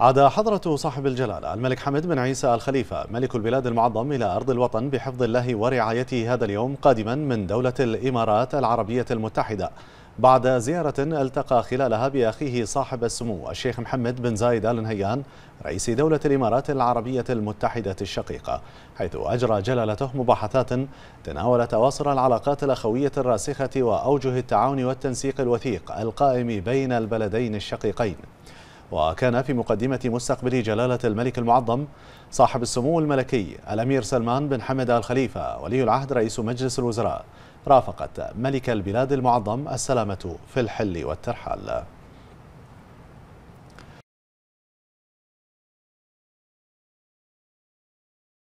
عاد حضرة صاحب الجلالة الملك حمد بن عيسى الخليفة ملك البلاد المعظم إلى أرض الوطن بحفظ الله ورعايته هذا اليوم قادما من دولة الإمارات العربية المتحدة بعد زيارة التقى خلالها بأخيه صاحب السمو الشيخ محمد بن زايد آل نهيان رئيس دولة الإمارات العربية المتحدة الشقيقة حيث أجرى جلالته مباحثات تناولت أواصر العلاقات الأخوية الراسخة وأوجه التعاون والتنسيق الوثيق القائم بين البلدين الشقيقين وكان في مقدمة مستقبل جلالة الملك المعظم صاحب السمو الملكي الأمير سلمان بن حمد الخليفة ولي العهد رئيس مجلس الوزراء رافقت ملك البلاد المعظم السلامة في الحل والترحال